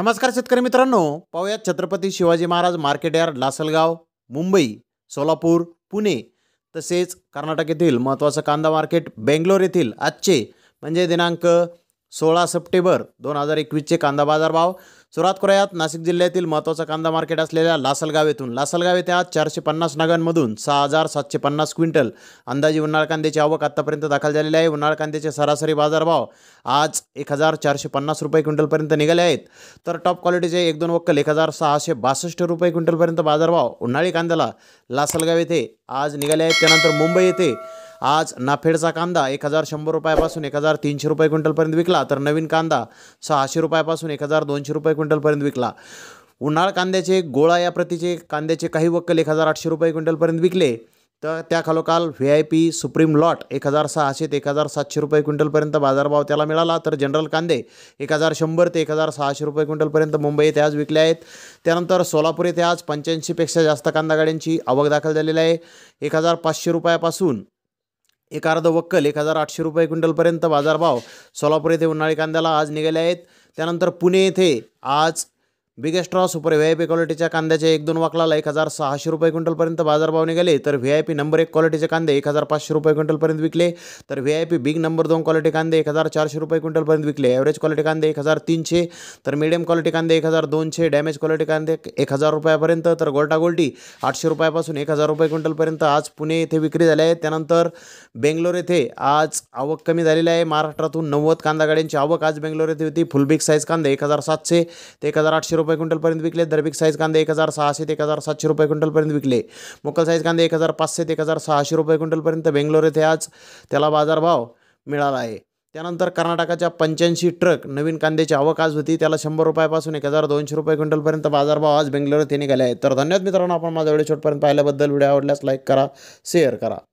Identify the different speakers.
Speaker 1: नमस्कार शेतकरी मित्रांनो पाहूयात छत्रपती शिवाजी महाराज मार्केट यार्ड लासलगाव मुंबई सोलापूर पुणे तसेच कर्नाटक येथील महत्त्वाचं कांदा मार्केट बेंगलोर येथील आजचे म्हणजे दिनांक सोळा सप्टेंबर दोन हजार एकवीसचे कांदा बाजार भाव सुरुवात करूयात नाशिक जिल्ह्यातील महत्त्वाचा कांदा मार्केट असलेल्या लासलगाव येथून लासलगाव येथे आज चारशे पन्नास नगांमधून सहा हजार सातशे पन्नास क्विंटल अंदाजे उन्हाळ कांद्याची आवक आतापर्यंत दाखल झालेली आहे उन्हाळ कांद्याचे सरासरी बाजारभाव आज एक हजार चारशे पन्नास रुपये क्विंटलपर्यंत निघाले आहेत तर टॉप क्वालिटीचे एक दोन वक्कल एक हजार सहाशे बासष्ट रुपये क्विंटलपर्यंत बाजारभाव उन्हाळी कांद्याला लासलगाव येथे आज निघाले आहेत त्यानंतर मुंबई येथे आज नाफेडचा कांदा एक हजार शंभर रुपयापासून एक हजार तीनशे रुपये क्विंटलपर्यंत विकला तर नवीन कांदा सहाशे रुपयापासून एक हजार दोनशे रुपये क्विंटलपर्यंत विकला उन्हाळ कांद्याचे गोळा या प्रतीचे कांद्याचे काही वक्कल एक हजार आठशे रुपये क्विंटलपर्यंत विकले तर त्याखालोखाल V I P supreme lot एक हजार सहाशे ते एक हजार सातशे रुपये क्विंटलपर्यंत बाजारभाव त्याला मिळाला तर जनरल कांदे एक हजार शंभर ते एक हजार सहाशे रुपये क्विंटलपर्यंत मुंबई येथे आज विकले आहेत त्यानंतर सोलापूर येथे आज पंच्याऐंशीपेक्षा जास्त कांदा गाड्यांची आवक दाखल झालेली आहे एक हजार पाचशे रुपयापासून एक अर्ध वक्कल एक हजार आठशे रुपये क्विंटलपर्यंत बाजारभाव सोलापूर येथे उन्हाळी कांद्याला आज निघाले आहेत त्यानंतर पुणे येथे आज बिगेस्ट बिगेस्ट्रॉ सुपर व्ही आय पी क्वालिटीच्या कांद्याच्या एक दोन वाकलाला एक हजार सहाशे रुपये क्विंटलपर्यंत बाजारभाव निघाले तर व्ही आय पी नंबर एक क्वालिटीचे कांदे एक हजार पाचशे रुपये क्विंटलपर्यंत विकले तर V I P big number दोन क्वालिटी कांदे एक हजार चारशे रुपये क्विंटलपर्यंत विकले ॲव्हरेज क्वालिटी कांदे एक हजार तीनशे तर मीडियम क्वालिटी कांदे एक हजार दोनशे डॅमेज क्वालिटी कांदे एक हजार रुपयापर्यंत तर गोल्टा गोल्टी आठशे रुपयापासून एक हजार रुपये क्विंटलपर्यंत आज पुणे येथे विक्री झाले आहे त्यानंतर बेंगलोर येथे आज आवक कमी झालेली आहे महाराष्ट्रातून नव्वद कांदा गाड्यांची आवक आज बेंगलोर येथे होती बिग साईज कांदे एक हजार सातशे ते एक हजार आठशे रुपये रुपये क्विंटलपर्यंत विकले दरबिक साईज कांदे एक हजार सहाशे ते एक हजार सातशे रुपये क्विंटलपर्यंत विकले मोकल साईज कांदे एक हजार पाचशे ते एक हजार सहाशे रुपये क्विंटलपर्यंत बेंगलोर येथे आज त्याला बाजारभाव मिळाला आहे त्यानंतर कर्नाटकाच्या पंच्याऐंशी ट्रक नवीन कांद्याची आवक आज होती त्याला शंभर रुपयापासून एक हजार दोनशे रुपये क्विंटलपर्यंत बाजारभाव आज बेंगलोर येथे निघाले आहेत तर धन्यवाद मित्रांनो आपण माझा व्हिडिओ छोटपर्यंत पाहिल्याबद्दल व्हिडिओ आवडल्यास लाईक करा शेअर करा